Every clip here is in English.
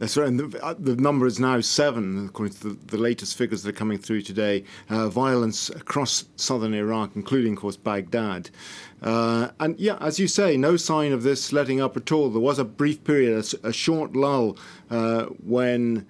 That's right. And the, uh, the, number is now seven, according to the, the, latest figures that are coming through today. Uh, violence across southern Iraq, including, of course, Baghdad. Uh, and yeah, as you say, no sign of this letting up at all. There was a brief period, a, a short lull, uh, when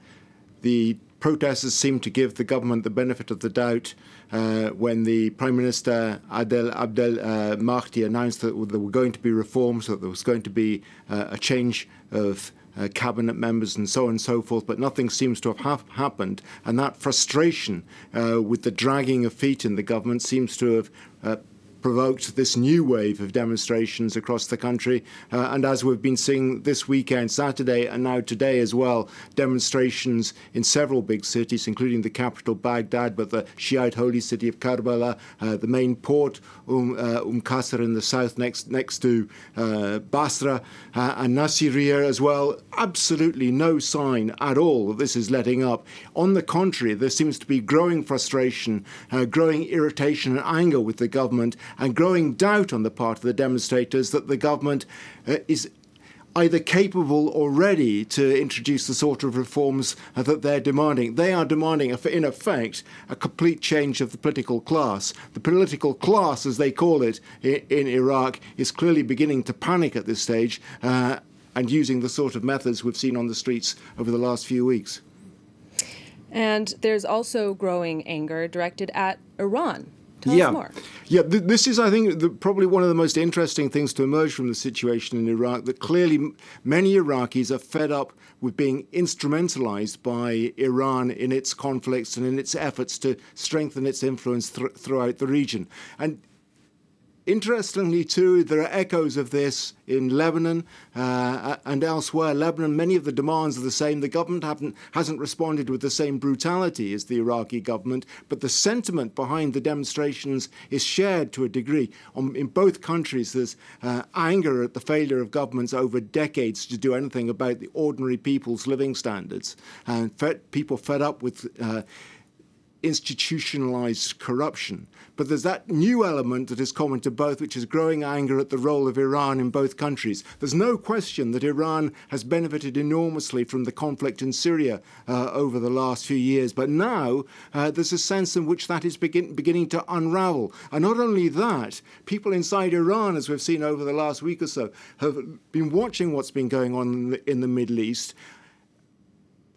the protesters seemed to give the government the benefit of the doubt uh, when the Prime Minister Adel Abdel uh, Mahdi announced that there were going to be reforms, that there was going to be uh, a change of uh, cabinet members and so on and so forth, but nothing seems to have ha happened. And that frustration uh, with the dragging of feet in the government seems to have uh, provoked this new wave of demonstrations across the country. Uh, and as we've been seeing this weekend, Saturday, and now today as well, demonstrations in several big cities, including the capital Baghdad, but the Shiite holy city of Karbala, uh, the main port, Um, uh, um Qasr in the south, next, next to uh, Basra, uh, and Nasiriyah as well. Absolutely no sign at all that this is letting up. On the contrary, there seems to be growing frustration, uh, growing irritation and anger with the government and growing doubt on the part of the demonstrators that the government uh, is either capable or ready to introduce the sort of reforms uh, that they're demanding. They are demanding, in effect, a complete change of the political class. The political class, as they call it in Iraq, is clearly beginning to panic at this stage uh, and using the sort of methods we've seen on the streets over the last few weeks. And there's also growing anger directed at Iran Tell yeah. us more. Yeah, th this is, I think, the, probably one of the most interesting things to emerge from the situation in Iraq. That clearly many Iraqis are fed up with being instrumentalized by Iran in its conflicts and in its efforts to strengthen its influence th throughout the region. And Interestingly, too, there are echoes of this in Lebanon uh, and elsewhere. Lebanon, many of the demands are the same. The government haven't, hasn't responded with the same brutality as the Iraqi government, but the sentiment behind the demonstrations is shared to a degree. On, in both countries, there's uh, anger at the failure of governments over decades to do anything about the ordinary people's living standards, and fed, people fed up with. Uh, institutionalized corruption. But there's that new element that is common to both, which is growing anger at the role of Iran in both countries. There's no question that Iran has benefited enormously from the conflict in Syria uh, over the last few years. But now uh, there's a sense in which that is begin beginning to unravel. And not only that, people inside Iran, as we've seen over the last week or so, have been watching what's been going on in the, in the Middle East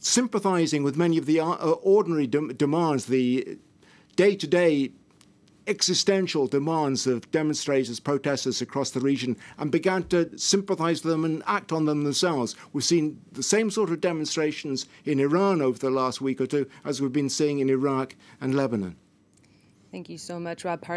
sympathizing with many of the uh, ordinary de demands, the day to day existential demands of demonstrators, protesters across the region, and began to sympathize with them and act on them themselves. We've seen the same sort of demonstrations in Iran over the last week or two as we've been seeing in Iraq and Lebanon. Thank you so much, Rob Hart.